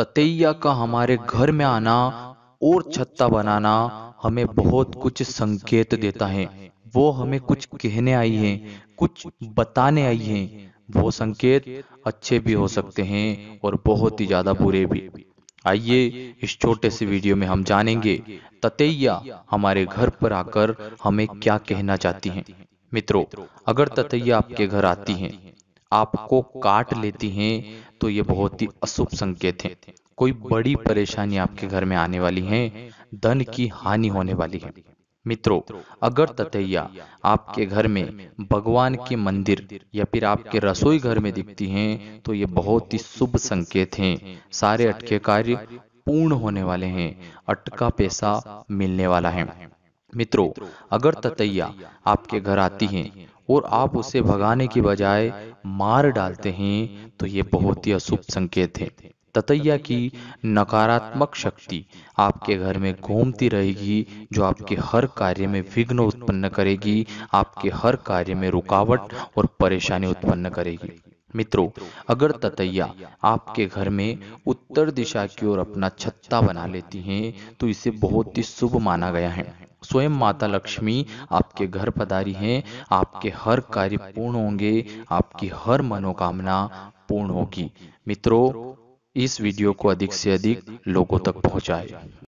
ततैया का हमारे घर में आना और छत्ता बनाना हमें बहुत कुछ संकेत देता है वो हमें कुछ कहने आई है कुछ बताने आई है वो संकेत अच्छे भी हो सकते हैं और बहुत ही ज्यादा बुरे भी आइए इस छोटे से वीडियो में हम जानेंगे ततैया हमारे घर पर आकर हमें क्या कहना चाहती हैं। मित्रों अगर ततैया आपके घर आती हैं, आपको काट लेती हैं तो ये बहुत ही अशुभ संकेत है कोई बड़ी परेशानी आपके घर में आने वाली है धन की हानि होने वाली है मित्रों अगर ततैया आपके घर में भगवान के मंदिर या फिर आपके रसोई घर में दिखती हैं तो ये बहुत ही शुभ संकेत हैं सारे अटके कार्य पूर्ण होने वाले हैं अटका पैसा मिलने वाला है मित्रों अगर ततैया आपके घर आती हैं और आप उसे भगाने की बजाय मार डालते हैं तो, तो ये बहुत ही अशुभ संकेत है ततैया की नकारात्मक शक्ति आपके घर में घूमती रहेगी जो आपके हर कार्य में विघ्न उत्पन्न करेगी आपके हर कार्य में रुकावट और परेशानी उत्पन्न करेगी मित्रों अगर ततैया आपके घर में उत्तर दिशा की ओर अपना छत्ता बना लेती हैं तो इसे बहुत ही शुभ माना गया है स्वयं माता लक्ष्मी आपके घर पधारी हैं आपके हर कार्य पूर्ण होंगे आपकी हर मनोकामना पूर्ण होगी मित्रों इस वीडियो को अधिक से अधिक लोगों तक पहुंचाएं।